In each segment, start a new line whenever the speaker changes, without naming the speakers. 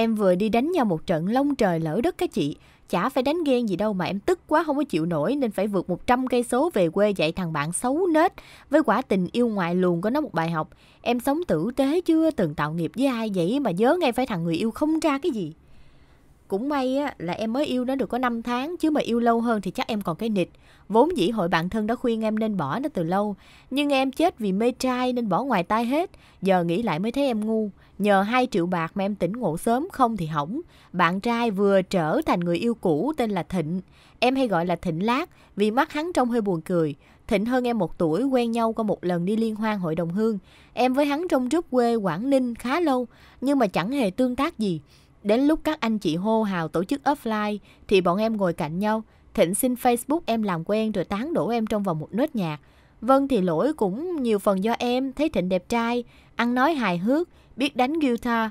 Em vừa đi đánh nhau một trận lông trời lỡ đất các chị. Chả phải đánh ghen gì đâu mà em tức quá không có chịu nổi nên phải vượt 100 cây số về quê dạy thằng bạn xấu nết. Với quả tình yêu ngoại luồng có nó một bài học. Em sống tử tế chưa từng tạo nghiệp với ai vậy mà nhớ ngay phải thằng người yêu không ra cái gì cũng may á, là em mới yêu nó được có 5 tháng chứ mà yêu lâu hơn thì chắc em còn cái nịt. Vốn dĩ hội bạn thân đã khuyên em nên bỏ nó từ lâu, nhưng em chết vì mê trai nên bỏ ngoài tai hết. Giờ nghĩ lại mới thấy em ngu, nhờ 2 triệu bạc mà em tỉnh ngộ sớm không thì hỏng. Bạn trai vừa trở thành người yêu cũ tên là Thịnh, em hay gọi là Thịnh Lát vì mắt hắn trông hơi buồn cười. Thịnh hơn em một tuổi, quen nhau qua một lần đi liên hoan hội đồng hương. Em với hắn trong rút quê Quảng Ninh khá lâu, nhưng mà chẳng hề tương tác gì. Đến lúc các anh chị hô hào tổ chức offline thì bọn em ngồi cạnh nhau, Thịnh xin Facebook em làm quen rồi tán đổ em trong vòng một nốt nhạc. Vân thì lỗi cũng nhiều phần do em, thấy Thịnh đẹp trai, ăn nói hài hước, biết đánh guitar,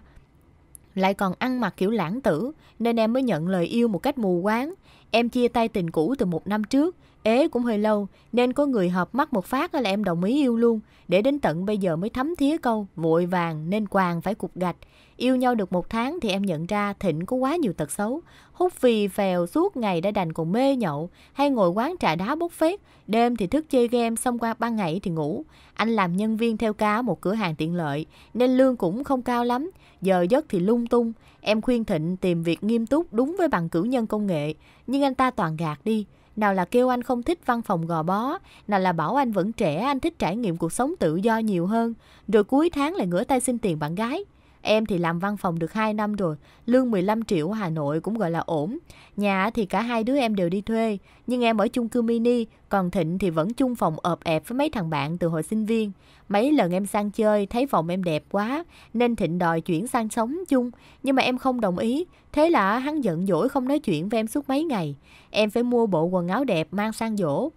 lại còn ăn mặc kiểu lãng tử nên em mới nhận lời yêu một cách mù quáng. Em chia tay tình cũ từ một năm trước, ế cũng hơi lâu, nên có người hợp mắt một phát là em đồng ý yêu luôn. Để đến tận bây giờ mới thấm thía câu, muội vàng nên quàng phải cục gạch. Yêu nhau được một tháng thì em nhận ra Thịnh có quá nhiều tật xấu. Hút phì phèo suốt ngày đã đành còn mê nhậu, hay ngồi quán trà đá bốc phét. Đêm thì thức chơi game, xong qua ban ngày thì ngủ. Anh làm nhân viên theo ca một cửa hàng tiện lợi, nên lương cũng không cao lắm. Giờ giấc thì lung tung. Em khuyên Thịnh tìm việc nghiêm túc đúng với bằng cử nhân công nghệ nhưng anh ta toàn gạt đi. Nào là kêu anh không thích văn phòng gò bó, nào là bảo anh vẫn trẻ, anh thích trải nghiệm cuộc sống tự do nhiều hơn, rồi cuối tháng lại ngửa tay xin tiền bạn gái. Em thì làm văn phòng được 2 năm rồi, lương 15 triệu Hà Nội cũng gọi là ổn. Nhà thì cả hai đứa em đều đi thuê, nhưng em ở chung cư mini, còn Thịnh thì vẫn chung phòng ợp ẹp với mấy thằng bạn từ hồi sinh viên. Mấy lần em sang chơi thấy phòng em đẹp quá, nên Thịnh đòi chuyển sang sống chung, nhưng mà em không đồng ý. Thế là hắn giận dỗi không nói chuyện với em suốt mấy ngày. Em phải mua bộ quần áo đẹp mang sang dỗ.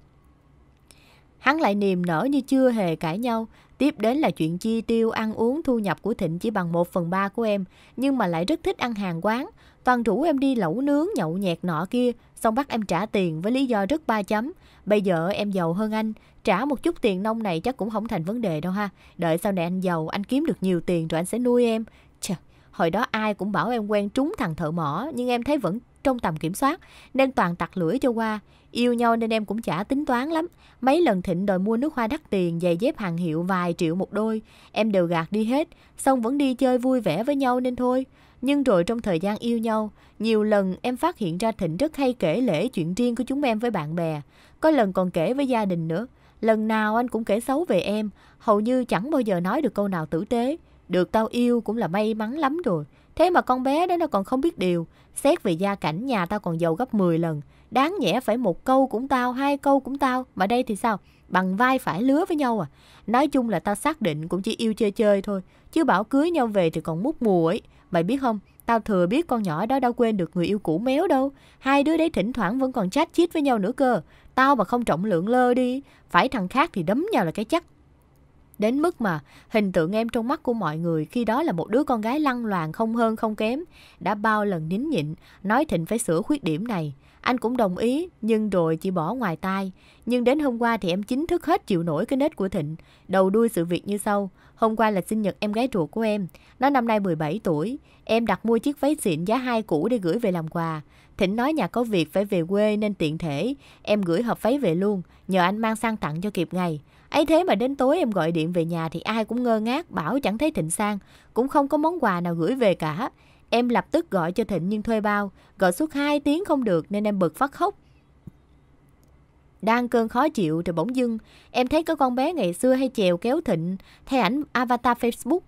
Hắn lại niềm nở như chưa hề cãi nhau, Tiếp đến là chuyện chi tiêu, ăn uống, thu nhập của Thịnh chỉ bằng 1 phần 3 của em, nhưng mà lại rất thích ăn hàng quán. Toàn rủ em đi lẩu nướng, nhậu nhẹt nọ kia, xong bắt em trả tiền với lý do rất ba chấm. Bây giờ em giàu hơn anh, trả một chút tiền nông này chắc cũng không thành vấn đề đâu ha. Đợi sau này anh giàu, anh kiếm được nhiều tiền rồi anh sẽ nuôi em. Chà, hồi đó ai cũng bảo em quen trúng thằng thợ mỏ, nhưng em thấy vẫn trong tầm kiểm soát nên toàn tặc lưỡi cho qua. Yêu nhau nên em cũng chả tính toán lắm. Mấy lần Thịnh đòi mua nước hoa đắt tiền, giày dép hàng hiệu vài triệu một đôi. Em đều gạt đi hết, xong vẫn đi chơi vui vẻ với nhau nên thôi. Nhưng rồi trong thời gian yêu nhau, nhiều lần em phát hiện ra Thịnh rất hay kể lễ chuyện riêng của chúng em với bạn bè. Có lần còn kể với gia đình nữa. Lần nào anh cũng kể xấu về em, hầu như chẳng bao giờ nói được câu nào tử tế. Được tao yêu cũng là may mắn lắm rồi. Thế mà con bé đó nó còn không biết điều. Xét về gia cảnh nhà tao còn giàu gấp 10 lần. Đáng nhẽ phải một câu cũng tao, hai câu cũng tao. Mà đây thì sao? Bằng vai phải lứa với nhau à. Nói chung là tao xác định cũng chỉ yêu chơi chơi thôi. Chứ bảo cưới nhau về thì còn mút mùa ấy. Mày biết không? Tao thừa biết con nhỏ đó đâu quên được người yêu cũ méo đâu. Hai đứa đấy thỉnh thoảng vẫn còn chat chít với nhau nữa cơ. Tao mà không trọng lượng lơ đi. Phải thằng khác thì đấm nhau là cái chắc. Đến mức mà hình tượng em trong mắt của mọi người khi đó là một đứa con gái lăng loàn không hơn không kém. Đã bao lần nín nhịn, nói Thịnh phải sửa khuyết điểm này. Anh cũng đồng ý, nhưng rồi chỉ bỏ ngoài tai. Nhưng đến hôm qua thì em chính thức hết chịu nổi cái nết của Thịnh. Đầu đuôi sự việc như sau. Hôm qua là sinh nhật em gái ruột của em. Nó năm nay 17 tuổi. Em đặt mua chiếc váy xịn giá hai cũ để gửi về làm quà. Thịnh nói nhà có việc phải về quê nên tiện thể. Em gửi hộp váy về luôn, nhờ anh mang sang tặng cho kịp ngày ấy thế mà đến tối em gọi điện về nhà thì ai cũng ngơ ngác bảo chẳng thấy Thịnh sang, cũng không có món quà nào gửi về cả. Em lập tức gọi cho Thịnh nhưng thuê bao, gọi suốt hai tiếng không được nên em bực phát khóc. Đang cơn khó chịu rồi bỗng dưng, em thấy có con bé ngày xưa hay chèo kéo Thịnh theo ảnh avatar Facebook.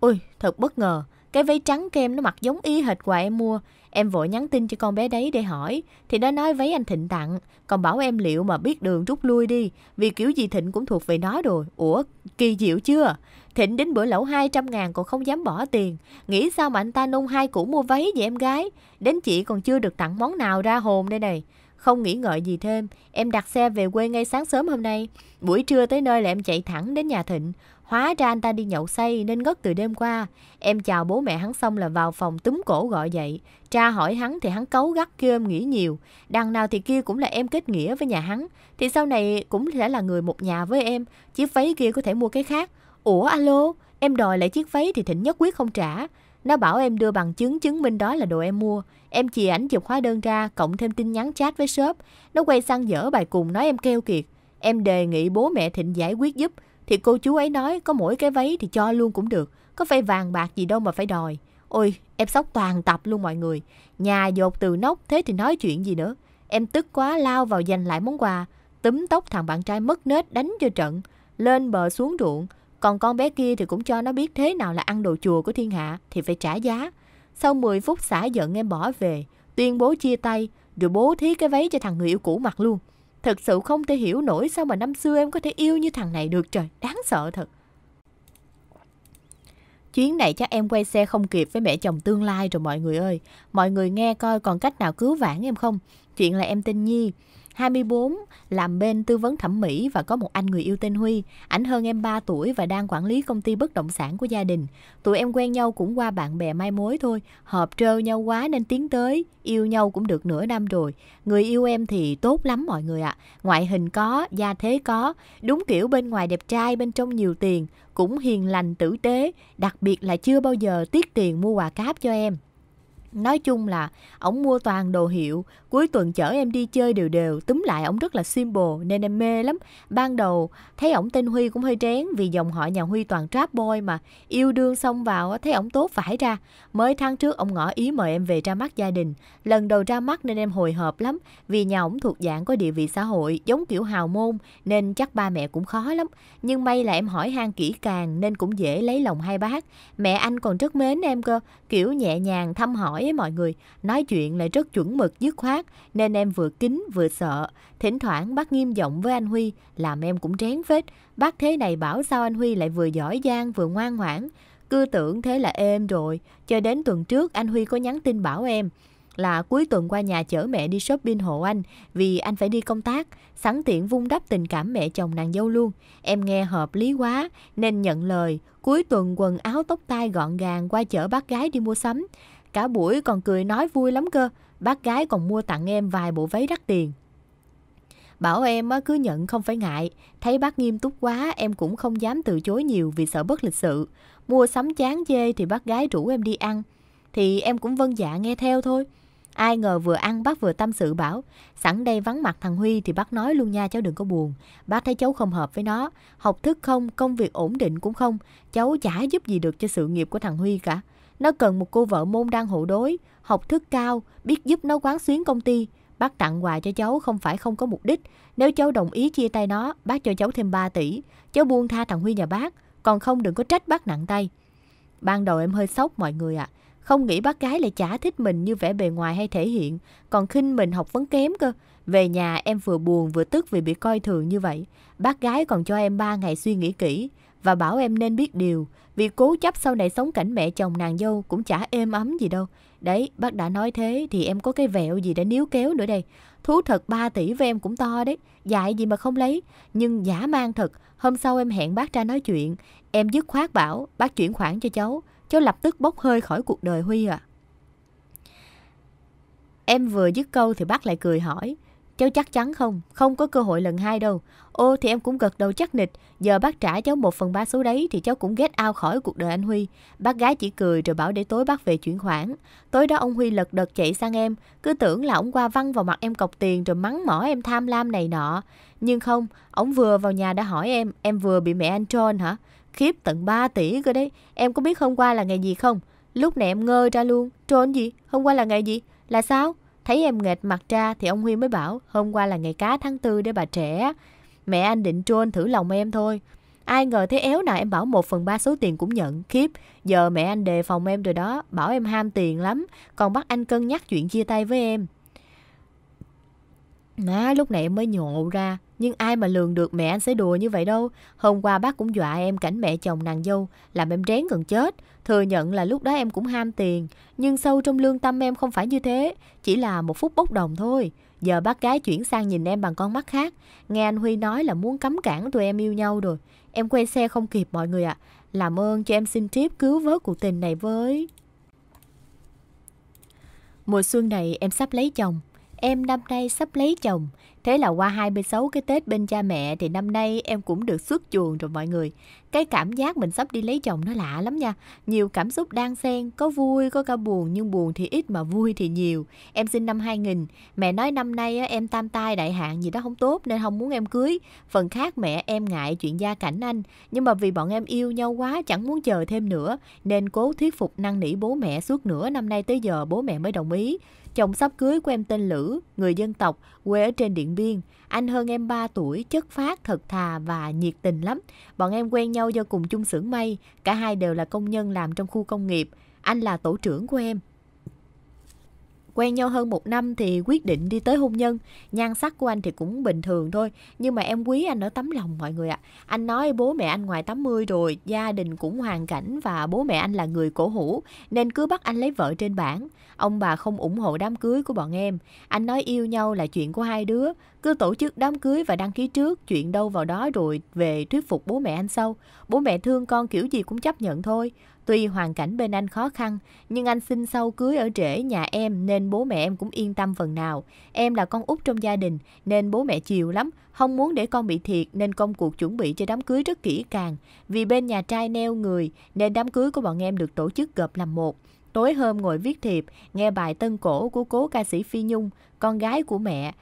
Ôi, thật bất ngờ, cái váy trắng kem nó mặc giống y hệt quà em mua. Em vội nhắn tin cho con bé đấy để hỏi, thì nó nói váy anh Thịnh tặng, còn bảo em liệu mà biết đường rút lui đi, vì kiểu gì Thịnh cũng thuộc về nó rồi. Ủa, kỳ diệu chưa? Thịnh đến bữa lẩu 200 ngàn còn không dám bỏ tiền, nghĩ sao mà anh ta nung hai củ mua váy vậy em gái, đến chị còn chưa được tặng món nào ra hồn đây này. Không nghĩ ngợi gì thêm, em đặt xe về quê ngay sáng sớm hôm nay. Buổi trưa tới nơi là em chạy thẳng đến nhà Thịnh. Hóa ra anh ta đi nhậu say nên ngất từ đêm qua. Em chào bố mẹ hắn xong là vào phòng túm cổ gọi dậy. Tra hỏi hắn thì hắn cấu gắt kêu em nghĩ nhiều. Đằng nào thì kia cũng là em kết nghĩa với nhà hắn. Thì sau này cũng sẽ là người một nhà với em. Chiếc váy kia có thể mua cái khác. Ủa alo, em đòi lại chiếc váy thì Thịnh nhất quyết không trả. Nó bảo em đưa bằng chứng chứng minh đó là đồ em mua. Em chì ảnh chụp hóa đơn ra, cộng thêm tin nhắn chat với shop. Nó quay sang dở bài cùng nói em kêu kiệt. Em đề nghị bố mẹ Thịnh giải quyết giúp thì cô chú ấy nói có mỗi cái váy thì cho luôn cũng được. Có phải vàng bạc gì đâu mà phải đòi. Ôi, em sốc toàn tập luôn mọi người. Nhà dột từ nóc thế thì nói chuyện gì nữa. Em tức quá lao vào giành lại món quà. Túm tóc thằng bạn trai mất nết đánh cho trận. Lên bờ xuống ruộng. Còn con bé kia thì cũng cho nó biết thế nào là ăn đồ chùa của thiên hạ thì phải trả giá. Sau 10 phút xả giận em bỏ về, tuyên bố chia tay, rồi bố thí cái váy cho thằng người yêu cũ mặc luôn. Thật sự không thể hiểu nổi sao mà năm xưa em có thể yêu như thằng này được trời, đáng sợ thật. Chuyến này chắc em quay xe không kịp với mẹ chồng tương lai rồi mọi người ơi. Mọi người nghe coi còn cách nào cứu vãn em không? Chuyện là em tin Nhi. 24, làm bên tư vấn thẩm mỹ và có một anh người yêu tên Huy. Ảnh hơn em 3 tuổi và đang quản lý công ty bất động sản của gia đình. Tụi em quen nhau cũng qua bạn bè mai mối thôi. Hợp trơ nhau quá nên tiến tới, yêu nhau cũng được nửa năm rồi. Người yêu em thì tốt lắm mọi người ạ. À. Ngoại hình có, gia thế có. Đúng kiểu bên ngoài đẹp trai, bên trong nhiều tiền. Cũng hiền lành, tử tế. Đặc biệt là chưa bao giờ tiết tiền mua quà cáp cho em. Nói chung là ổng mua toàn đồ hiệu, cuối tuần chở em đi chơi đều đều, túm lại ổng rất là simple nên em mê lắm. Ban đầu thấy ổng tên Huy cũng hơi trén vì dòng họ nhà Huy toàn trap boy mà, yêu đương xong vào thấy ổng tốt phải ra. Mới tháng trước ông ngỏ ý mời em về ra mắt gia đình, lần đầu ra mắt nên em hồi hộp lắm vì nhà ổng thuộc dạng có địa vị xã hội giống kiểu hào môn nên chắc ba mẹ cũng khó lắm. Nhưng may là em hỏi han kỹ càng nên cũng dễ lấy lòng hai bác. Mẹ anh còn rất mến em cơ, kiểu nhẹ nhàng thăm hỏi với mọi người, nói chuyện lại rất chuẩn mực dứt khoát nên em vừa kính vừa sợ. Thỉnh thoảng bác nghiêm giọng với anh Huy, làm em cũng trén phết. Bác thế này bảo sao anh Huy lại vừa giỏi giang vừa ngoan ngoãn. Cứ tưởng thế là êm rồi, cho đến tuần trước anh Huy có nhắn tin bảo em là cuối tuần qua nhà chở mẹ đi shopping hộ anh vì anh phải đi công tác, sẵn tiện vung đắp tình cảm mẹ chồng nàng dâu luôn. Em nghe hợp lý quá nên nhận lời, cuối tuần quần áo tóc tai gọn gàng qua chở bác gái đi mua sắm. Cả buổi còn cười nói vui lắm cơ, bác gái còn mua tặng em vài bộ váy đắt tiền. Bảo em cứ nhận không phải ngại, thấy bác nghiêm túc quá em cũng không dám từ chối nhiều vì sợ bất lịch sự. Mua sắm chán chê thì bác gái rủ em đi ăn, thì em cũng vâng dạ nghe theo thôi. Ai ngờ vừa ăn bác vừa tâm sự bảo Sẵn đây vắng mặt thằng Huy thì bác nói luôn nha cháu đừng có buồn Bác thấy cháu không hợp với nó Học thức không, công việc ổn định cũng không Cháu chả giúp gì được cho sự nghiệp của thằng Huy cả nó cần một cô vợ môn đang hộ đối, học thức cao, biết giúp nó quán xuyến công ty. Bác tặng quà cho cháu không phải không có mục đích. Nếu cháu đồng ý chia tay nó, bác cho cháu thêm 3 tỷ. Cháu buông tha thằng Huy nhà bác, còn không đừng có trách bác nặng tay. Ban đầu em hơi sốc mọi người ạ. À. Không nghĩ bác gái lại chả thích mình như vẻ bề ngoài hay thể hiện, còn khinh mình học vấn kém cơ. Về nhà em vừa buồn vừa tức vì bị coi thường như vậy. Bác gái còn cho em 3 ngày suy nghĩ kỹ và bảo em nên biết điều, vì cố chấp sau này sống cảnh mẹ chồng nàng dâu cũng chả êm ấm gì đâu. Đấy, bác đã nói thế thì em có cái vẹo gì để níu kéo nữa đây. Thú thật 3 tỷ với em cũng to đấy, dạy gì mà không lấy, nhưng giả mang thật. Hôm sau em hẹn bác ra nói chuyện, em dứt khoát bảo bác chuyển khoản cho cháu, cháu lập tức bốc hơi khỏi cuộc đời Huy ạ. À. Em vừa dứt câu thì bác lại cười hỏi, Cháu chắc chắn không, không có cơ hội lần hai đâu. Ô thì em cũng gật đầu chắc nịch, giờ bác trả cháu một phần ba số đấy thì cháu cũng ghét ao khỏi cuộc đời anh Huy. Bác gái chỉ cười rồi bảo để tối bác về chuyển khoản. Tối đó ông Huy lật đật chạy sang em, cứ tưởng là ông qua văng vào mặt em cọc tiền rồi mắng mỏ em tham lam này nọ. Nhưng không, ông vừa vào nhà đã hỏi em, em vừa bị mẹ anh trôn hả? Khiếp tận 3 tỷ cơ đấy, em có biết hôm qua là ngày gì không? Lúc này em ngơ ra luôn, trôn gì? Hôm qua là ngày gì? Là sao? Thấy em nghệt mặt ra thì ông Huy mới bảo hôm qua là ngày cá tháng tư để bà trẻ. Mẹ anh định trôn thử lòng em thôi. Ai ngờ thế éo nào em bảo một phần ba số tiền cũng nhận, khiếp. Giờ mẹ anh đề phòng em rồi đó, bảo em ham tiền lắm, còn bắt anh cân nhắc chuyện chia tay với em. Má lúc này em mới nhộ ra, nhưng ai mà lường được mẹ anh sẽ đùa như vậy đâu. Hôm qua bác cũng dọa em cảnh mẹ chồng nàng dâu, làm em rén gần chết. Thừa nhận là lúc đó em cũng ham tiền, nhưng sâu trong lương tâm em không phải như thế, chỉ là một phút bốc đồng thôi. Giờ bác gái chuyển sang nhìn em bằng con mắt khác. Nghe anh Huy nói là muốn cấm cản tụi em yêu nhau rồi. Em quay xe không kịp mọi người ạ. À. Làm ơn cho em xin trip cứu vớt cuộc tình này với. Mùa xuân này em sắp lấy chồng. Em năm nay sắp lấy chồng. Thế là qua 26 cái Tết bên cha mẹ thì năm nay em cũng được xuất chuồng rồi mọi người. Cái cảm giác mình sắp đi lấy chồng nó lạ lắm nha. Nhiều cảm xúc đang xen, có vui, có cả buồn nhưng buồn thì ít mà vui thì nhiều. Em sinh năm 2000, mẹ nói năm nay em tam tai đại hạn gì đó không tốt nên không muốn em cưới. Phần khác mẹ em ngại chuyện gia cảnh anh, nhưng mà vì bọn em yêu nhau quá chẳng muốn chờ thêm nữa nên cố thuyết phục năn nỉ bố mẹ suốt nửa năm nay tới giờ bố mẹ mới đồng ý. Chồng sắp cưới của em tên Lữ, người dân tộc, quê ở trên Điện viên. Anh hơn em 3 tuổi, chất phát, thật thà và nhiệt tình lắm. Bọn em quen nhau do cùng chung xưởng may, cả hai đều là công nhân làm trong khu công nghiệp. Anh là tổ trưởng của em, quen nhau hơn một năm thì quyết định đi tới hôn nhân nhan sắc của anh thì cũng bình thường thôi nhưng mà em quý anh ở tấm lòng mọi người ạ à. anh nói bố mẹ anh ngoài 80 rồi gia đình cũng hoàn cảnh và bố mẹ anh là người cổ hủ nên cứ bắt anh lấy vợ trên bản ông bà không ủng hộ đám cưới của bọn em anh nói yêu nhau là chuyện của hai đứa cứ tổ chức đám cưới và đăng ký trước chuyện đâu vào đó rồi về thuyết phục bố mẹ anh sau bố mẹ thương con kiểu gì cũng chấp nhận thôi Tuy hoàn cảnh bên anh khó khăn, nhưng anh xin sau cưới ở trễ nhà em nên bố mẹ em cũng yên tâm phần nào. Em là con út trong gia đình nên bố mẹ chiều lắm, không muốn để con bị thiệt nên công cuộc chuẩn bị cho đám cưới rất kỹ càng. Vì bên nhà trai neo người nên đám cưới của bọn em được tổ chức gộp làm một. Tối hôm ngồi viết thiệp, nghe bài tân cổ của cố ca sĩ Phi Nhung, con gái của mẹ,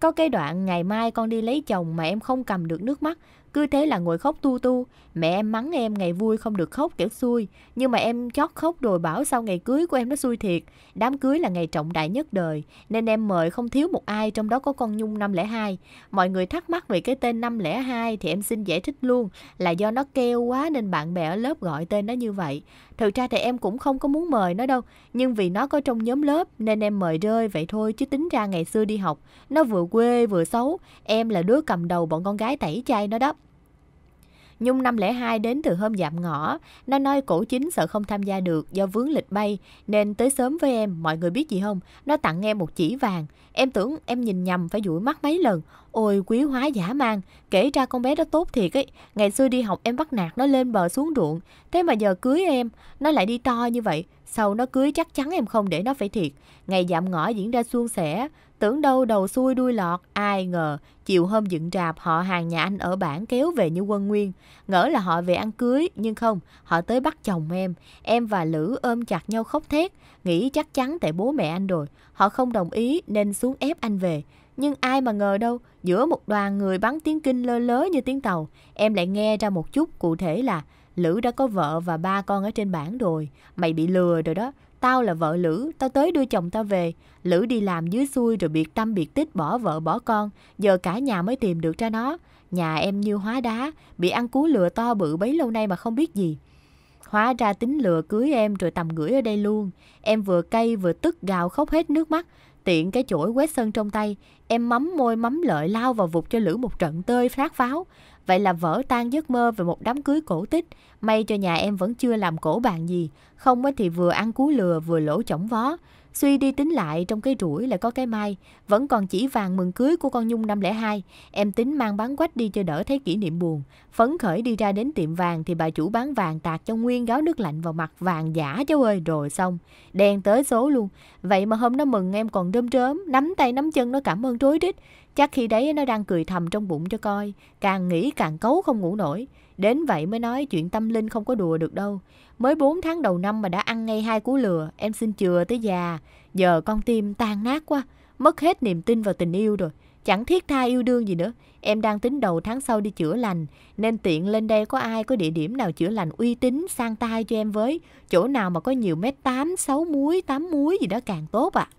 có cái đoạn ngày mai con đi lấy chồng mà em không cầm được nước mắt, cứ thế là ngồi khóc tu tu, mẹ em mắng em ngày vui không được khóc kiểu xui, nhưng mà em chót khóc đồi bảo sau ngày cưới của em nó xui thiệt. Đám cưới là ngày trọng đại nhất đời, nên em mời không thiếu một ai trong đó có con Nhung 502. Mọi người thắc mắc về cái tên 502 thì em xin giải thích luôn là do nó keo quá nên bạn bè ở lớp gọi tên nó như vậy. Thực ra thì em cũng không có muốn mời nó đâu, nhưng vì nó có trong nhóm lớp nên em mời rơi vậy thôi chứ tính ra ngày xưa đi học, nó vừa quê vừa xấu, em là đứa cầm đầu bọn con gái tẩy chay nó đó. Nhung năm lẻ hai đến từ hôm dạm ngõ. Nó nói cổ chính sợ không tham gia được do vướng lịch bay, nên tới sớm với em, mọi người biết gì không? Nó tặng em một chỉ vàng. Em tưởng em nhìn nhầm phải dụi mắt mấy lần. Ôi quý hóa giả mang, kể ra con bé đó tốt thiệt ấy. Ngày xưa đi học em bắt nạt nó lên bờ xuống ruộng, thế mà giờ cưới em, nó lại đi to như vậy. Sau nó cưới chắc chắn em không để nó phải thiệt. Ngày dạm ngõ diễn ra suôn sẻ, Tưởng đâu đầu xuôi đuôi lọt, ai ngờ, chiều hôm dựng rạp họ hàng nhà anh ở bản kéo về như quân nguyên. Ngỡ là họ về ăn cưới, nhưng không, họ tới bắt chồng em. Em và Lữ ôm chặt nhau khóc thét, nghĩ chắc chắn tại bố mẹ anh rồi. Họ không đồng ý nên xuống ép anh về. Nhưng ai mà ngờ đâu, giữa một đoàn người bắn tiếng kinh lơ lớ như tiếng tàu, em lại nghe ra một chút cụ thể là Lữ đã có vợ và ba con ở trên bản rồi, mày bị lừa rồi đó, Tao là vợ Lữ, tao tới đưa chồng tao về. Lữ đi làm dưới xuôi rồi biệt tâm biệt tích bỏ vợ bỏ con. Giờ cả nhà mới tìm được ra nó. Nhà em như hóa đá, bị ăn cú lừa to bự bấy lâu nay mà không biết gì. Hóa ra tính lừa cưới em rồi tầm gửi ở đây luôn. Em vừa cay vừa tức gào khóc hết nước mắt. Tiện cái chổi quét sân trong tay, em mắm môi mắm lợi lao vào vụt cho Lữ một trận tơi phát pháo. Vậy là vỡ tan giấc mơ về một đám cưới cổ tích. May cho nhà em vẫn chưa làm cổ bàn gì, không mới thì vừa ăn cú lừa vừa lỗ chổng vó. Suy đi tính lại trong cái rủi lại có cái mai, vẫn còn chỉ vàng mừng cưới của con Nhung năm lẻ hai Em tính mang bán quách đi cho đỡ thấy kỷ niệm buồn. Phấn khởi đi ra đến tiệm vàng thì bà chủ bán vàng tạt cho nguyên gáo nước lạnh vào mặt vàng giả cháu ơi, rồi xong. Đen tới số luôn. Vậy mà hôm nó mừng em còn đơm trớm, nắm tay nắm chân nó cảm ơn rối rít. Chắc khi đấy nó đang cười thầm trong bụng cho coi, càng nghĩ càng cấu không ngủ nổi. Đến vậy mới nói chuyện tâm linh không có đùa được đâu. Mới 4 tháng đầu năm mà đã ăn ngay hai cú lừa, em xin chừa tới già. Giờ con tim tan nát quá, mất hết niềm tin vào tình yêu rồi. Chẳng thiết tha yêu đương gì nữa. Em đang tính đầu tháng sau đi chữa lành, nên tiện lên đây có ai có địa điểm nào chữa lành uy tín sang tay cho em với. Chỗ nào mà có nhiều mét 8, 6 muối, 8 muối gì đó càng tốt ạ. À.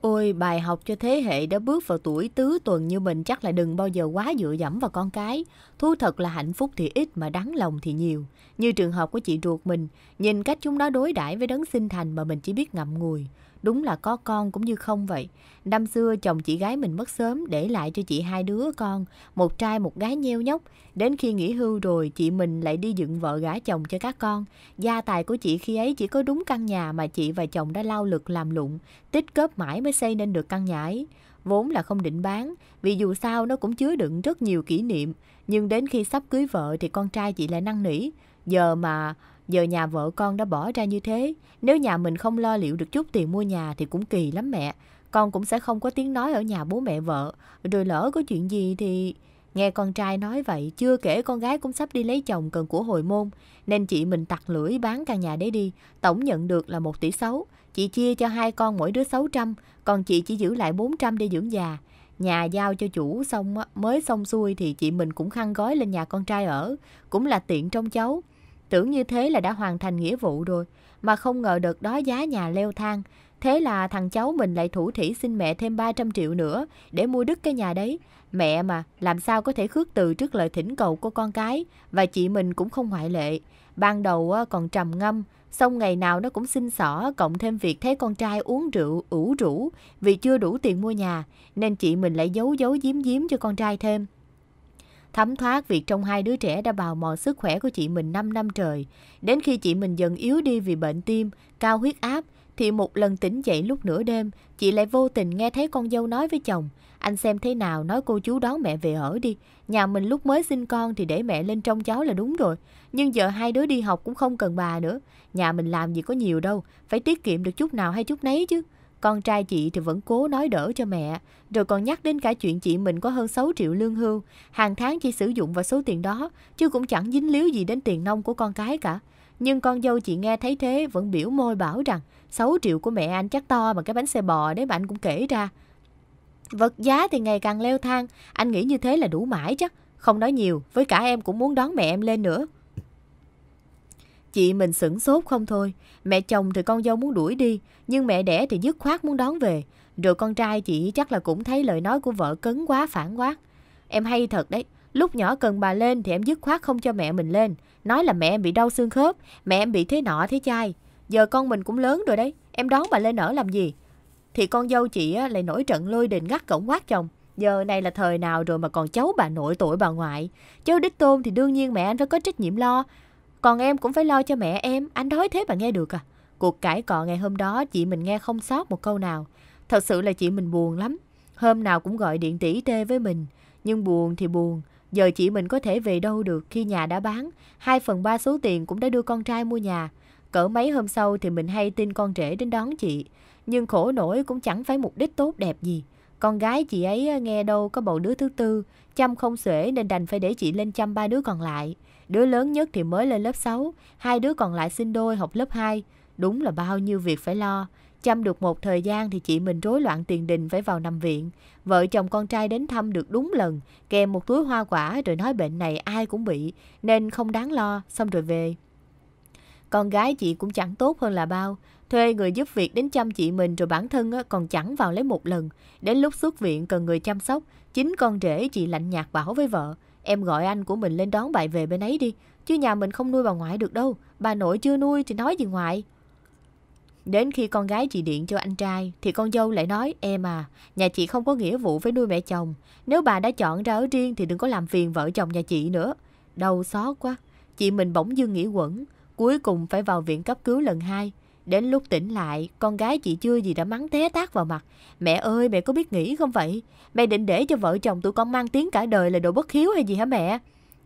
Ôi, bài học cho thế hệ đã bước vào tuổi tứ tuần như mình chắc là đừng bao giờ quá dựa dẫm vào con cái. Thú thật là hạnh phúc thì ít mà đắng lòng thì nhiều. Như trường hợp của chị ruột mình, nhìn cách chúng nó đối đãi với đấng sinh thành mà mình chỉ biết ngậm ngùi. Đúng là có con cũng như không vậy. Năm xưa chồng chị gái mình mất sớm để lại cho chị hai đứa con, một trai một gái nheo nhóc. Đến khi nghỉ hưu rồi, chị mình lại đi dựng vợ gả chồng cho các con. Gia tài của chị khi ấy chỉ có đúng căn nhà mà chị và chồng đã lao lực làm lụng, tích cóp mãi mới xây nên được căn nhà ấy. Vốn là không định bán, vì dù sao nó cũng chứa đựng rất nhiều kỷ niệm. Nhưng đến khi sắp cưới vợ thì con trai chị lại năn nỉ. Giờ mà Giờ nhà vợ con đã bỏ ra như thế, nếu nhà mình không lo liệu được chút tiền mua nhà thì cũng kỳ lắm mẹ. Con cũng sẽ không có tiếng nói ở nhà bố mẹ vợ, rồi lỡ có chuyện gì thì... Nghe con trai nói vậy, chưa kể con gái cũng sắp đi lấy chồng cần của hồi môn, nên chị mình tặc lưỡi bán căn nhà đấy đi, tổng nhận được là 1 tỷ 6. Chị chia cho hai con mỗi đứa 600, còn chị chỉ giữ lại 400 để dưỡng già. Nhà giao cho chủ xong mới xong xuôi thì chị mình cũng khăn gói lên nhà con trai ở, cũng là tiện trong cháu. Tưởng như thế là đã hoàn thành nghĩa vụ rồi, mà không ngờ đợt đó giá nhà leo thang. Thế là thằng cháu mình lại thủ thỉ xin mẹ thêm 300 triệu nữa để mua đứt cái nhà đấy. Mẹ mà, làm sao có thể khước từ trước lời thỉnh cầu của con cái, và chị mình cũng không ngoại lệ. Ban đầu còn trầm ngâm, xong ngày nào nó cũng xin xỏ, cộng thêm việc thấy con trai uống rượu, ủ rũ vì chưa đủ tiền mua nhà, nên chị mình lại giấu giấu giếm giếm cho con trai thêm thấm thoát việc trong hai đứa trẻ đã bào mòn sức khỏe của chị mình 5 năm trời. Đến khi chị mình dần yếu đi vì bệnh tim, cao huyết áp, thì một lần tỉnh dậy lúc nửa đêm, chị lại vô tình nghe thấy con dâu nói với chồng, anh xem thế nào nói cô chú đón mẹ về ở đi, nhà mình lúc mới sinh con thì để mẹ lên trông cháu là đúng rồi, nhưng giờ hai đứa đi học cũng không cần bà nữa, nhà mình làm gì có nhiều đâu, phải tiết kiệm được chút nào hay chút nấy chứ. Con trai chị thì vẫn cố nói đỡ cho mẹ, rồi còn nhắc đến cả chuyện chị mình có hơn 6 triệu lương hưu, hàng tháng chỉ sử dụng vào số tiền đó, chứ cũng chẳng dính líu gì đến tiền nông của con cái cả. Nhưng con dâu chị nghe thấy thế vẫn biểu môi bảo rằng 6 triệu của mẹ anh chắc to mà cái bánh xe bò đấy mà anh cũng kể ra. Vật giá thì ngày càng leo thang, anh nghĩ như thế là đủ mãi chắc. Không nói nhiều, với cả em cũng muốn đón mẹ em lên nữa. Chị mình sửng sốt không thôi. Mẹ chồng thì con dâu muốn đuổi đi, nhưng mẹ đẻ thì dứt khoát muốn đón về. Rồi con trai chị chắc là cũng thấy lời nói của vợ cứng quá phản quá Em hay thật đấy, lúc nhỏ cần bà lên thì em dứt khoát không cho mẹ mình lên. Nói là mẹ em bị đau xương khớp, mẹ em bị thế nọ thế chai. Giờ con mình cũng lớn rồi đấy, em đón bà lên ở làm gì? Thì con dâu chị lại nổi trận lôi đình ngắt cổng quát chồng. Giờ này là thời nào rồi mà còn cháu bà nội tội bà ngoại. Cháu đích tôn thì đương nhiên mẹ anh phải có trách nhiệm lo. Còn em cũng phải lo cho mẹ em, anh nói thế mà nghe được à. Cuộc cãi cọ ngày hôm đó chị mình nghe không sót một câu nào. Thật sự là chị mình buồn lắm. Hôm nào cũng gọi điện tỉ tê với mình. Nhưng buồn thì buồn, giờ chị mình có thể về đâu được khi nhà đã bán. 2 phần 3 số tiền cũng đã đưa con trai mua nhà. Cỡ mấy hôm sau thì mình hay tin con rể đến đón chị. Nhưng khổ nổi cũng chẳng phải mục đích tốt đẹp gì. Con gái chị ấy nghe đâu có bầu đứa thứ tư, chăm không xuể nên đành phải để chị lên chăm ba đứa còn lại. Đứa lớn nhất thì mới lên lớp 6, hai đứa còn lại sinh đôi học lớp 2. Đúng là bao nhiêu việc phải lo. Chăm được một thời gian thì chị mình rối loạn tiền đình phải vào nằm viện. Vợ chồng con trai đến thăm được đúng lần, kèm một túi hoa quả rồi nói bệnh này ai cũng bị, nên không đáng lo, xong rồi về. Con gái chị cũng chẳng tốt hơn là bao, thuê người giúp việc đến chăm chị mình rồi bản thân còn chẳng vào lấy một lần. Đến lúc xuất viện cần người chăm sóc, chính con rể chị lạnh nhạt bảo với vợ, Em gọi anh của mình lên đón bạn về bên ấy đi, chứ nhà mình không nuôi bà ngoại được đâu, bà nội chưa nuôi thì nói gì ngoại. Đến khi con gái chị điện cho anh trai thì con dâu lại nói em à, nhà chị không có nghĩa vụ với nuôi mẹ chồng. Nếu bà đã chọn ra ở riêng thì đừng có làm phiền vợ chồng nhà chị nữa. Đau xót quá, chị mình bỗng dưng nghĩ quẩn, cuối cùng phải vào viện cấp cứu lần hai. Đến lúc tỉnh lại, con gái chị chưa gì đã mắng té tát vào mặt. Mẹ ơi, mẹ có biết nghĩ không vậy? Mẹ định để cho vợ chồng tụi con mang tiếng cả đời là đồ bất hiếu hay gì hả mẹ?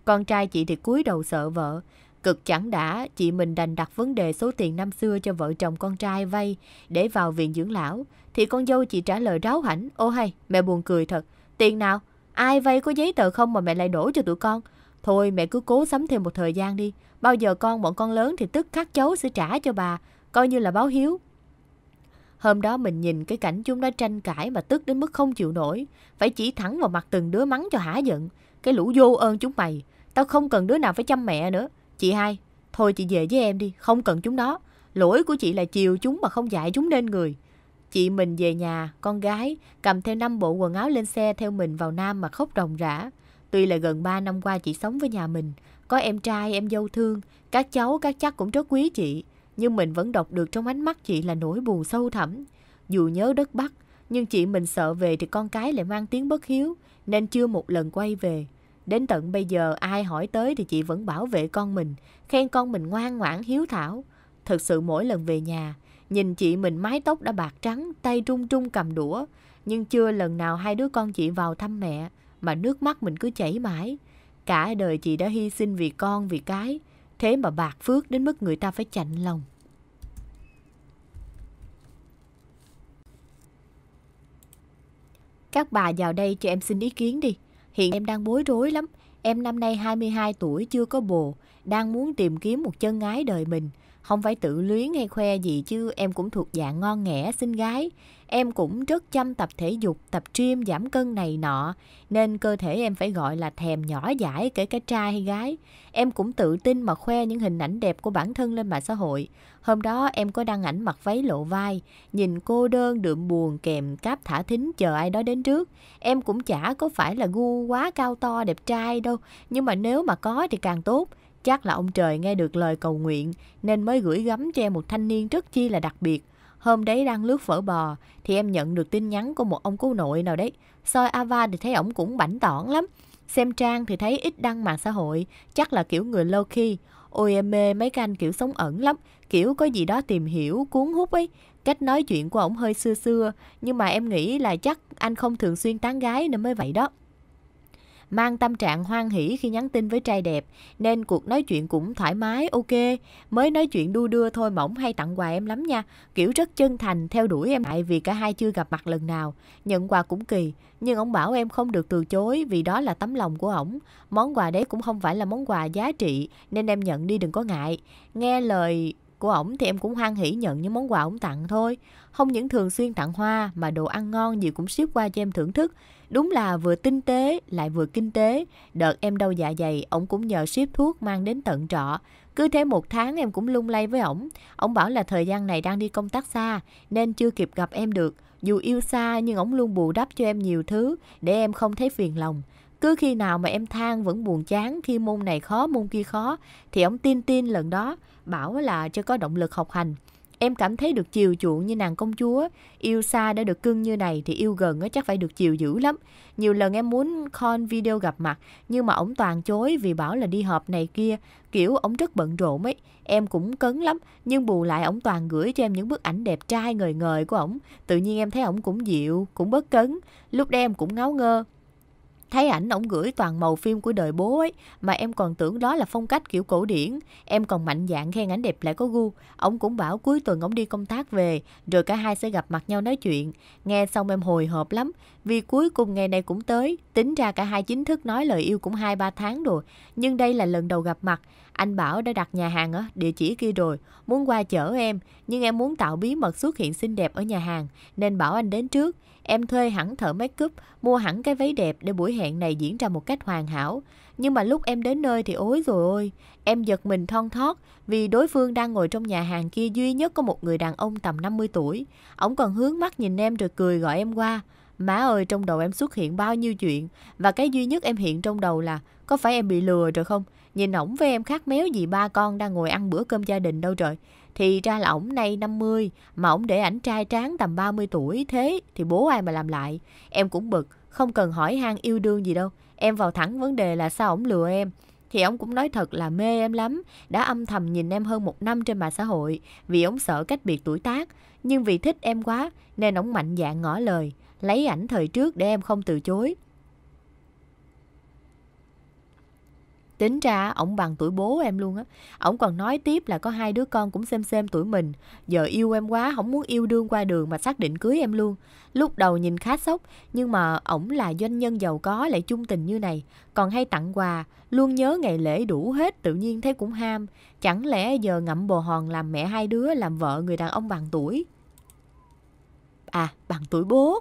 Con trai chị thì cúi đầu sợ vợ. Cực chẳng đã, chị mình đành đặt vấn đề số tiền năm xưa cho vợ chồng con trai vay để vào viện dưỡng lão. Thì con dâu chị trả lời ráo hảnh. Ô hay, mẹ buồn cười thật. Tiền nào? Ai vay có giấy tờ không mà mẹ lại đổ cho tụi con? Thôi mẹ cứ cố sắm thêm một thời gian đi. Bao giờ con bọn con lớn thì tức khắc cháu sẽ trả cho bà coi như là báo hiếu. Hôm đó mình nhìn cái cảnh chúng nó tranh cãi mà tức đến mức không chịu nổi, phải chỉ thẳng vào mặt từng đứa mắng cho hả giận. Cái lũ vô ơn chúng mày, tao không cần đứa nào phải chăm mẹ nữa. Chị hai, thôi chị về với em đi, không cần chúng đó. Lỗi của chị là chiều chúng mà không dạy chúng nên người. Chị mình về nhà, con gái, cầm theo năm bộ quần áo lên xe theo mình vào Nam mà khóc ròng rã. Tuy là gần 3 năm qua chị sống với nhà mình, có em trai, em dâu thương, các cháu, các chắc cũng rất quý chị nhưng mình vẫn đọc được trong ánh mắt chị là nỗi buồn sâu thẳm. Dù nhớ đất Bắc, nhưng chị mình sợ về thì con cái lại mang tiếng bất hiếu, nên chưa một lần quay về. Đến tận bây giờ ai hỏi tới thì chị vẫn bảo vệ con mình, khen con mình ngoan ngoãn hiếu thảo. Thật sự mỗi lần về nhà, nhìn chị mình mái tóc đã bạc trắng, tay trung trung cầm đũa, nhưng chưa lần nào hai đứa con chị vào thăm mẹ, mà nước mắt mình cứ chảy mãi. Cả đời chị đã hy sinh vì con, vì cái, Thế mà bạc phước đến mức người ta phải chạnh lòng. Các bà vào đây cho em xin ý kiến đi. Hiện em đang bối rối lắm. Em năm nay 22 tuổi chưa có bồ, đang muốn tìm kiếm một chân gái đời mình. Không phải tự luyến hay khoe gì chứ em cũng thuộc dạng ngon nghẻ, xinh gái. Em cũng rất chăm tập thể dục, tập gym, giảm cân này nọ, nên cơ thể em phải gọi là thèm nhỏ dãi kể cả trai hay gái. Em cũng tự tin mà khoe những hình ảnh đẹp của bản thân lên mạng xã hội. Hôm đó em có đăng ảnh mặc váy lộ vai, nhìn cô đơn đượm buồn kèm cáp thả thính chờ ai đó đến trước. Em cũng chả có phải là gu quá cao to đẹp trai đâu, nhưng mà nếu mà có thì càng tốt. Chắc là ông trời nghe được lời cầu nguyện nên mới gửi gắm cho em một thanh niên rất chi là đặc biệt Hôm đấy đang lướt phở bò thì em nhận được tin nhắn của một ông cô nội nào đấy. Soi Ava thì thấy ổng cũng bảnh tỏn lắm. Xem trang thì thấy ít đăng mạng xã hội, chắc là kiểu người low key. Ôi em mê mấy canh kiểu sống ẩn lắm, kiểu có gì đó tìm hiểu, cuốn hút ấy. Cách nói chuyện của ổng hơi xưa xưa, nhưng mà em nghĩ là chắc anh không thường xuyên tán gái nên mới vậy đó mang tâm trạng hoan hỉ khi nhắn tin với trai đẹp, nên cuộc nói chuyện cũng thoải mái, ok. Mới nói chuyện đu đưa thôi mỏng hay tặng quà em lắm nha, kiểu rất chân thành theo đuổi em lại vì cả hai chưa gặp mặt lần nào. Nhận quà cũng kỳ, nhưng ông bảo em không được từ chối vì đó là tấm lòng của ổng. Món quà đấy cũng không phải là món quà giá trị nên em nhận đi đừng có ngại. Nghe lời của ổng thì em cũng hoan hỉ nhận những món quà ổng tặng thôi không những thường xuyên tặng hoa mà đồ ăn ngon gì cũng ship qua cho em thưởng thức. Đúng là vừa tinh tế lại vừa kinh tế. Đợt em đau dạ dày, ổng cũng nhờ ship thuốc mang đến tận trọ. Cứ thế một tháng em cũng lung lay với ổng. Ổng bảo là thời gian này đang đi công tác xa nên chưa kịp gặp em được. Dù yêu xa nhưng ổng luôn bù đắp cho em nhiều thứ để em không thấy phiền lòng. Cứ khi nào mà em than vẫn buồn chán khi môn này khó môn kia khó thì ổng tin tin lần đó bảo là chưa có động lực học hành. Em cảm thấy được chiều chuộng như nàng công chúa, yêu xa đã được cưng như này thì yêu gần nó chắc phải được chiều dữ lắm. Nhiều lần em muốn con video gặp mặt, nhưng mà ổng toàn chối vì bảo là đi họp này kia, kiểu ổng rất bận rộn ấy. Em cũng cấn lắm, nhưng bù lại ổng toàn gửi cho em những bức ảnh đẹp trai ngời ngời của ổng. Tự nhiên em thấy ổng cũng dịu, cũng bớt cấn, lúc đó em cũng ngáo ngơ. Thấy ảnh ổng gửi toàn màu phim của đời bố ấy mà em còn tưởng đó là phong cách kiểu cổ điển. Em còn mạnh dạn khen ảnh đẹp lại có gu. Ông cũng bảo cuối tuần ổng đi công tác về rồi cả hai sẽ gặp mặt nhau nói chuyện. Nghe xong em hồi hộp lắm vì cuối cùng ngày này cũng tới. Tính ra cả hai chính thức nói lời yêu cũng hai ba tháng rồi. Nhưng đây là lần đầu gặp mặt. Anh bảo đã đặt nhà hàng ở địa chỉ kia rồi, muốn qua chở em, nhưng em muốn tạo bí mật xuất hiện xinh đẹp ở nhà hàng, nên bảo anh đến trước. Em thuê hẳn thợ make up, mua hẳn cái váy đẹp để buổi hẹn này diễn ra một cách hoàn hảo. Nhưng mà lúc em đến nơi thì ối rồi ôi, em giật mình thon thót vì đối phương đang ngồi trong nhà hàng kia duy nhất có một người đàn ông tầm 50 tuổi. Ông còn hướng mắt nhìn em rồi cười gọi em qua. Má ơi, trong đầu em xuất hiện bao nhiêu chuyện và cái duy nhất em hiện trong đầu là có phải em bị lừa rồi không? Nhìn ổng với em khác méo gì ba con đang ngồi ăn bữa cơm gia đình đâu rồi. Thì ra là ổng nay 50 mà ổng để ảnh trai tráng tầm 30 tuổi thế thì bố ai mà làm lại. Em cũng bực, không cần hỏi han yêu đương gì đâu. Em vào thẳng vấn đề là sao ổng lừa em. Thì ông cũng nói thật là mê em lắm, đã âm thầm nhìn em hơn một năm trên mạng xã hội vì ông sợ cách biệt tuổi tác. Nhưng vì thích em quá nên ông mạnh dạn ngỏ lời, lấy ảnh thời trước để em không từ chối. tính ra ổng bằng tuổi bố em luôn á ổng còn nói tiếp là có hai đứa con cũng xem xem tuổi mình giờ yêu em quá không muốn yêu đương qua đường mà xác định cưới em luôn lúc đầu nhìn khá sốc nhưng mà ổng là doanh nhân giàu có lại chung tình như này còn hay tặng quà luôn nhớ ngày lễ đủ hết tự nhiên thấy cũng ham chẳng lẽ giờ ngậm bồ hòn làm mẹ hai đứa làm vợ người đàn ông bằng tuổi à bằng tuổi bố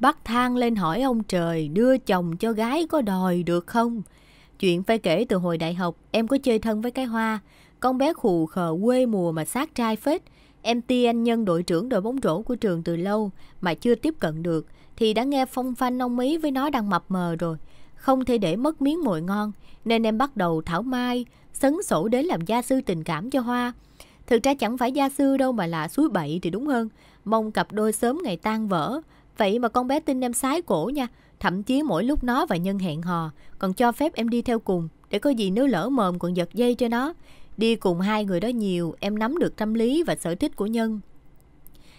bắt thang lên hỏi ông trời đưa chồng cho gái có đòi được không? Chuyện phải kể từ hồi đại học, em có chơi thân với cái hoa. Con bé khù khờ quê mùa mà sát trai phết. Em ti anh nhân đội trưởng đội bóng rổ của trường từ lâu mà chưa tiếp cận được thì đã nghe phong phanh ông Mỹ với nó đang mập mờ rồi. Không thể để mất miếng mồi ngon nên em bắt đầu thảo mai, sấn sổ đến làm gia sư tình cảm cho Hoa. Thực ra chẳng phải gia sư đâu mà là suối bậy thì đúng hơn. Mong cặp đôi sớm ngày tan vỡ, Vậy mà con bé tin em sái cổ nha, thậm chí mỗi lúc nó và Nhân hẹn hò, còn cho phép em đi theo cùng, để có gì nếu lỡ mồm còn giật dây cho nó. Đi cùng hai người đó nhiều, em nắm được tâm lý và sở thích của Nhân.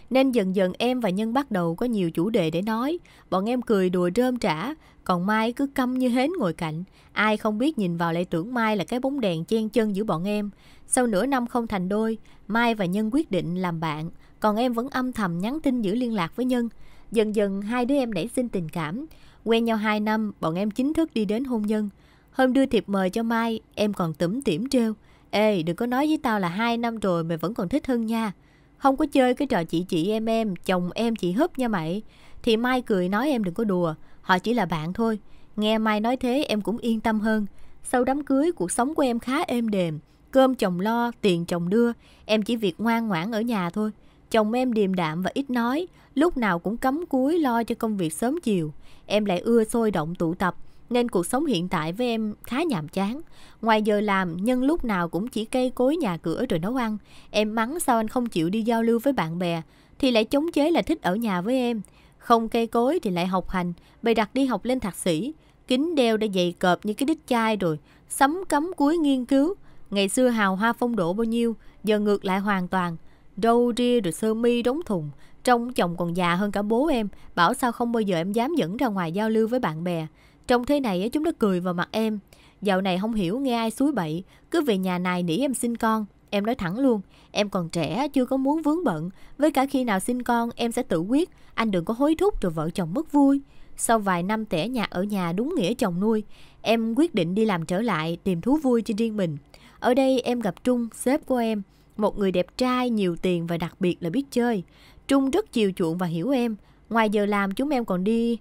Nên dần dần em và Nhân bắt đầu có nhiều chủ đề để nói. Bọn em cười đùa rơm trả, còn Mai cứ câm như hến ngồi cạnh. Ai không biết nhìn vào lại tưởng Mai là cái bóng đèn chen chân giữa bọn em. Sau nửa năm không thành đôi, Mai và Nhân quyết định làm bạn, còn em vẫn âm thầm nhắn tin giữ liên lạc với Nhân. Dần dần hai đứa em nảy sinh tình cảm. Quen nhau 2 năm, bọn em chính thức đi đến hôn nhân. Hôm đưa thiệp mời cho Mai, em còn tủm tỉm trêu. Ê, đừng có nói với tao là 2 năm rồi mày vẫn còn thích hơn nha. Không có chơi cái trò chị chị em em, chồng em chị húp nha mày. Thì Mai cười nói em đừng có đùa, họ chỉ là bạn thôi. Nghe Mai nói thế em cũng yên tâm hơn. Sau đám cưới, cuộc sống của em khá êm đềm. Cơm chồng lo, tiền chồng đưa, em chỉ việc ngoan ngoãn ở nhà thôi. Chồng em điềm đạm và ít nói, lúc nào cũng cấm cúi lo cho công việc sớm chiều. Em lại ưa sôi động tụ tập, nên cuộc sống hiện tại với em khá nhàm chán. Ngoài giờ làm, nhân lúc nào cũng chỉ cây cối nhà cửa rồi nấu ăn. Em mắng sao anh không chịu đi giao lưu với bạn bè, thì lại chống chế là thích ở nhà với em. Không cây cối thì lại học hành, bày đặt đi học lên thạc sĩ. Kính đeo đã dày cộp như cái đít chai rồi, sấm cấm cuối nghiên cứu. Ngày xưa hào hoa phong độ bao nhiêu, giờ ngược lại hoàn toàn râu ria rồi sơ mi đống thùng Trông chồng còn già hơn cả bố em Bảo sao không bao giờ em dám dẫn ra ngoài giao lưu với bạn bè Trông thế này chúng nó cười vào mặt em Dạo này không hiểu nghe ai suối bậy Cứ về nhà này nỉ em sinh con Em nói thẳng luôn Em còn trẻ chưa có muốn vướng bận Với cả khi nào sinh con em sẽ tự quyết Anh đừng có hối thúc rồi vợ chồng mất vui Sau vài năm tẻ nhạt ở nhà đúng nghĩa chồng nuôi Em quyết định đi làm trở lại Tìm thú vui cho riêng mình Ở đây em gặp Trung, sếp của em một người đẹp trai, nhiều tiền và đặc biệt là biết chơi. Trung rất chiều chuộng và hiểu em. Ngoài giờ làm chúng em còn đi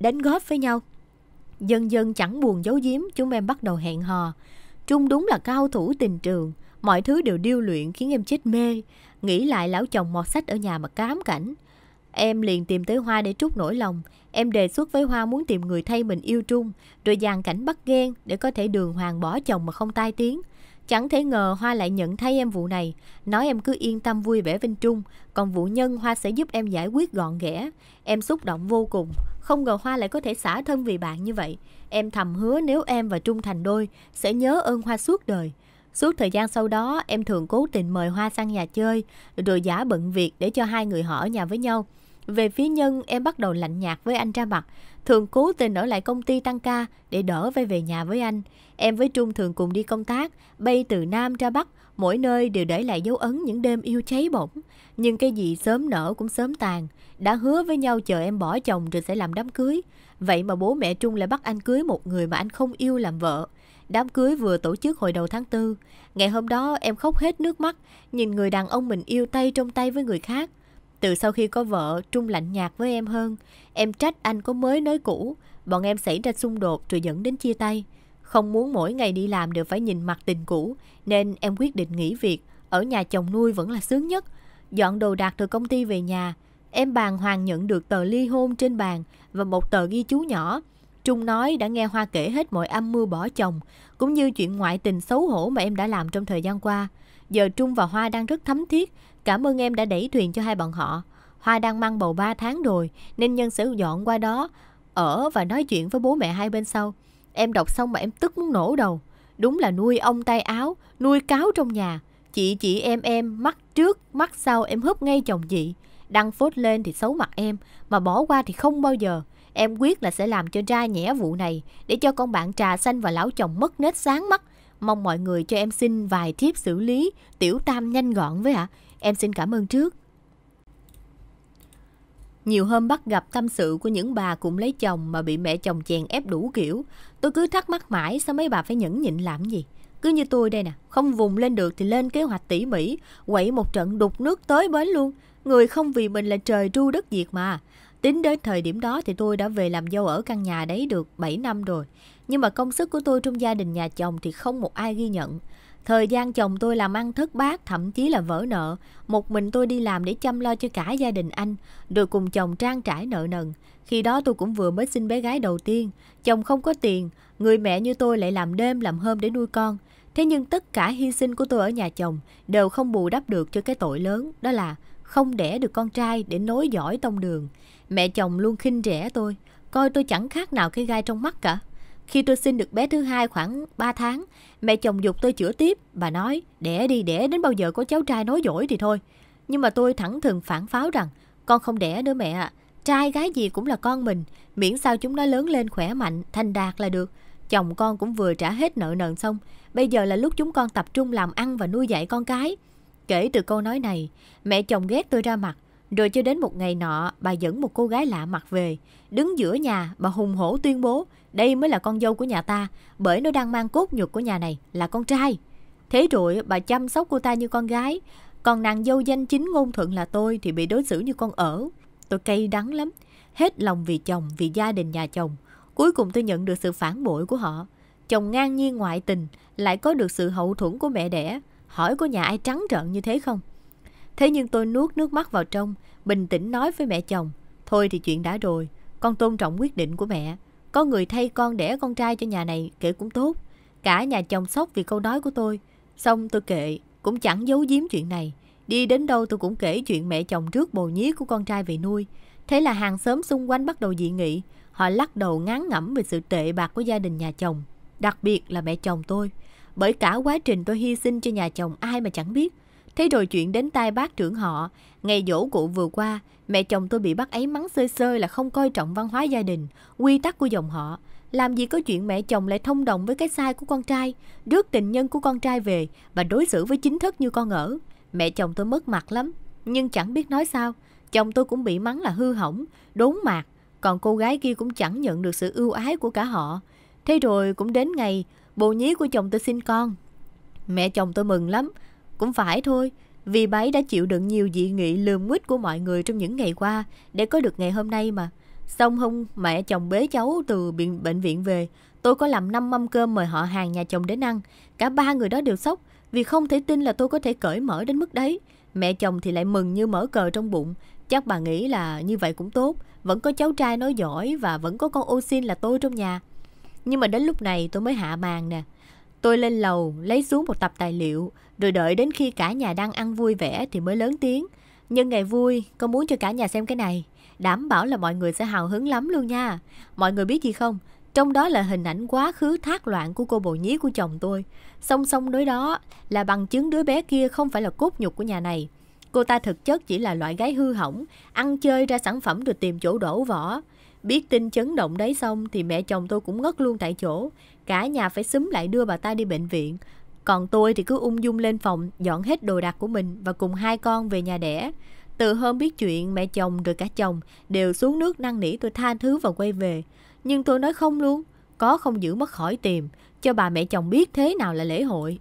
đánh góp với nhau. Dần dần chẳng buồn giấu giếm, chúng em bắt đầu hẹn hò. Trung đúng là cao thủ tình trường, mọi thứ đều điêu luyện khiến em chết mê. Nghĩ lại lão chồng mọt sách ở nhà mà cám cảnh. Em liền tìm tới Hoa để trút nỗi lòng. Em đề xuất với Hoa muốn tìm người thay mình yêu Trung, rồi dàn cảnh bắt ghen để có thể đường hoàng bỏ chồng mà không tai tiếng. Chẳng thể ngờ Hoa lại nhận thấy em vụ này, nói em cứ yên tâm vui vẻ Vinh Trung, còn vụ nhân Hoa sẽ giúp em giải quyết gọn ghẽ. Em xúc động vô cùng, không ngờ Hoa lại có thể xả thân vì bạn như vậy. Em thầm hứa nếu em và Trung thành đôi, sẽ nhớ ơn Hoa suốt đời. Suốt thời gian sau đó, em thường cố tình mời Hoa sang nhà chơi, rồi giả bận việc để cho hai người họ ở nhà với nhau. Về phía nhân, em bắt đầu lạnh nhạt với anh ra mặt. Thường cố tình ở lại công ty tăng ca để đỡ phải về nhà với anh. Em với Trung thường cùng đi công tác, bay từ Nam ra Bắc, mỗi nơi đều để lại dấu ấn những đêm yêu cháy bỏng. Nhưng cái gì sớm nở cũng sớm tàn, đã hứa với nhau chờ em bỏ chồng rồi sẽ làm đám cưới. Vậy mà bố mẹ Trung lại bắt anh cưới một người mà anh không yêu làm vợ. Đám cưới vừa tổ chức hồi đầu tháng 4. Ngày hôm đó em khóc hết nước mắt, nhìn người đàn ông mình yêu tay trong tay với người khác. Từ sau khi có vợ, Trung lạnh nhạt với em hơn. Em trách anh có mới nói cũ. Bọn em xảy ra xung đột rồi dẫn đến chia tay. Không muốn mỗi ngày đi làm đều phải nhìn mặt tình cũ, nên em quyết định nghỉ việc. Ở nhà chồng nuôi vẫn là sướng nhất. Dọn đồ đạc từ công ty về nhà. Em bàn hoàng nhận được tờ ly hôn trên bàn và một tờ ghi chú nhỏ. Trung nói đã nghe Hoa kể hết mọi âm mưu bỏ chồng, cũng như chuyện ngoại tình xấu hổ mà em đã làm trong thời gian qua. Giờ Trung và Hoa đang rất thấm thiết Cảm ơn em đã đẩy thuyền cho hai bọn họ. Hoa đang mang bầu 3 tháng rồi nên nhân sẽ dọn qua đó ở và nói chuyện với bố mẹ hai bên sau. Em đọc xong mà em tức muốn nổ đầu. Đúng là nuôi ông tay áo, nuôi cáo trong nhà. Chị chị em em, mắt trước, mắt sau em húp ngay chồng chị. Đăng phốt lên thì xấu mặt em, mà bỏ qua thì không bao giờ. Em quyết là sẽ làm cho ra nhẽ vụ này, để cho con bạn trà xanh và lão chồng mất nết sáng mắt. Mong mọi người cho em xin vài thiếp xử lý, tiểu tam nhanh gọn với ạ. Em xin cảm ơn trước. Nhiều hôm bắt gặp tâm sự của những bà cũng lấy chồng mà bị mẹ chồng chèn ép đủ kiểu. Tôi cứ thắc mắc mãi sao mấy bà phải nhẫn nhịn làm gì. Cứ như tôi đây nè, không vùng lên được thì lên kế hoạch tỉ mỉ, quậy một trận đục nước tới bến luôn. Người không vì mình là trời tru đất diệt mà. Tính đến thời điểm đó thì tôi đã về làm dâu ở căn nhà đấy được 7 năm rồi. Nhưng mà công sức của tôi trong gia đình nhà chồng thì không một ai ghi nhận. Thời gian chồng tôi làm ăn thất bát, thậm chí là vỡ nợ. Một mình tôi đi làm để chăm lo cho cả gia đình anh, rồi cùng chồng trang trải nợ nần. Khi đó tôi cũng vừa mới sinh bé gái đầu tiên. Chồng không có tiền, người mẹ như tôi lại làm đêm làm hôm để nuôi con. Thế nhưng tất cả hy sinh của tôi ở nhà chồng đều không bù đắp được cho cái tội lớn, đó là không đẻ được con trai để nối dõi tông đường. Mẹ chồng luôn khinh rẻ tôi, coi tôi chẳng khác nào cái gai trong mắt cả. Khi tôi sinh được bé thứ hai khoảng 3 tháng, mẹ chồng dục tôi chữa tiếp. Bà nói, đẻ đi đẻ đến bao giờ có cháu trai nói dỗi thì thôi. Nhưng mà tôi thẳng thừng phản pháo rằng, con không đẻ nữa mẹ ạ. Trai gái gì cũng là con mình, miễn sao chúng nó lớn lên khỏe mạnh, thành đạt là được. Chồng con cũng vừa trả hết nợ nần xong, bây giờ là lúc chúng con tập trung làm ăn và nuôi dạy con cái. Kể từ câu nói này, mẹ chồng ghét tôi ra mặt, rồi cho đến một ngày nọ, bà dẫn một cô gái lạ mặt về. Đứng giữa nhà, bà hùng hổ tuyên bố đây mới là con dâu của nhà ta, bởi nó đang mang cốt nhục của nhà này là con trai. Thế rồi bà chăm sóc cô ta như con gái, còn nàng dâu danh chính ngôn thuận là tôi thì bị đối xử như con ở. Tôi cay đắng lắm, hết lòng vì chồng, vì gia đình nhà chồng. Cuối cùng tôi nhận được sự phản bội của họ. Chồng ngang nhiên ngoại tình, lại có được sự hậu thuẫn của mẹ đẻ. Hỏi có nhà ai trắng trợn như thế không? Thế nhưng tôi nuốt nước mắt vào trong, bình tĩnh nói với mẹ chồng. Thôi thì chuyện đã rồi, con tôn trọng quyết định của mẹ. Có người thay con đẻ con trai cho nhà này kể cũng tốt. Cả nhà chồng sốc vì câu nói của tôi. Xong tôi kệ, cũng chẳng giấu giếm chuyện này. Đi đến đâu tôi cũng kể chuyện mẹ chồng trước bồ nhí của con trai về nuôi. Thế là hàng xóm xung quanh bắt đầu dị nghị. Họ lắc đầu ngán ngẩm về sự tệ bạc của gia đình nhà chồng. Đặc biệt là mẹ chồng tôi. Bởi cả quá trình tôi hy sinh cho nhà chồng ai mà chẳng biết. Thế rồi chuyện đến tai bác trưởng họ, ngày dỗ cụ vừa qua, mẹ chồng tôi bị bác ấy mắng sơi sơi là không coi trọng văn hóa gia đình, quy tắc của dòng họ. Làm gì có chuyện mẹ chồng lại thông đồng với cái sai của con trai, rước tình nhân của con trai về và đối xử với chính thức như con ở. Mẹ chồng tôi mất mặt lắm, nhưng chẳng biết nói sao. Chồng tôi cũng bị mắng là hư hỏng, đốn mạc, còn cô gái kia cũng chẳng nhận được sự ưu ái của cả họ. Thế rồi cũng đến ngày, bồ nhí của chồng tôi sinh con. Mẹ chồng tôi mừng lắm, cũng phải thôi, vì bái đã chịu đựng nhiều dị nghị lườm nguyết của mọi người trong những ngày qua để có được ngày hôm nay mà. Xong hôm mẹ chồng bế cháu từ bệnh, bệnh viện về, tôi có làm 5 mâm cơm mời họ hàng nhà chồng đến ăn. Cả ba người đó đều sốc vì không thể tin là tôi có thể cởi mở đến mức đấy. Mẹ chồng thì lại mừng như mở cờ trong bụng. Chắc bà nghĩ là như vậy cũng tốt, vẫn có cháu trai nói giỏi và vẫn có con ô xin là tôi trong nhà. Nhưng mà đến lúc này tôi mới hạ màn nè. Tôi lên lầu, lấy xuống một tập tài liệu, rồi đợi đến khi cả nhà đang ăn vui vẻ thì mới lớn tiếng. Nhân ngày vui, con muốn cho cả nhà xem cái này. Đảm bảo là mọi người sẽ hào hứng lắm luôn nha. Mọi người biết gì không? Trong đó là hình ảnh quá khứ thác loạn của cô bồ nhí của chồng tôi. Song song đối đó là bằng chứng đứa bé kia không phải là cốt nhục của nhà này. Cô ta thực chất chỉ là loại gái hư hỏng, ăn chơi ra sản phẩm được tìm chỗ đổ vỏ. Biết tin chấn động đấy xong thì mẹ chồng tôi cũng ngất luôn tại chỗ. Cả nhà phải xúm lại đưa bà ta đi bệnh viện. Còn tôi thì cứ ung dung lên phòng, dọn hết đồ đạc của mình và cùng hai con về nhà đẻ. Từ hôm biết chuyện, mẹ chồng rồi cả chồng đều xuống nước năn nỉ tôi tha thứ và quay về. Nhưng tôi nói không luôn, có không giữ mất khỏi tìm, cho bà mẹ chồng biết thế nào là lễ hội.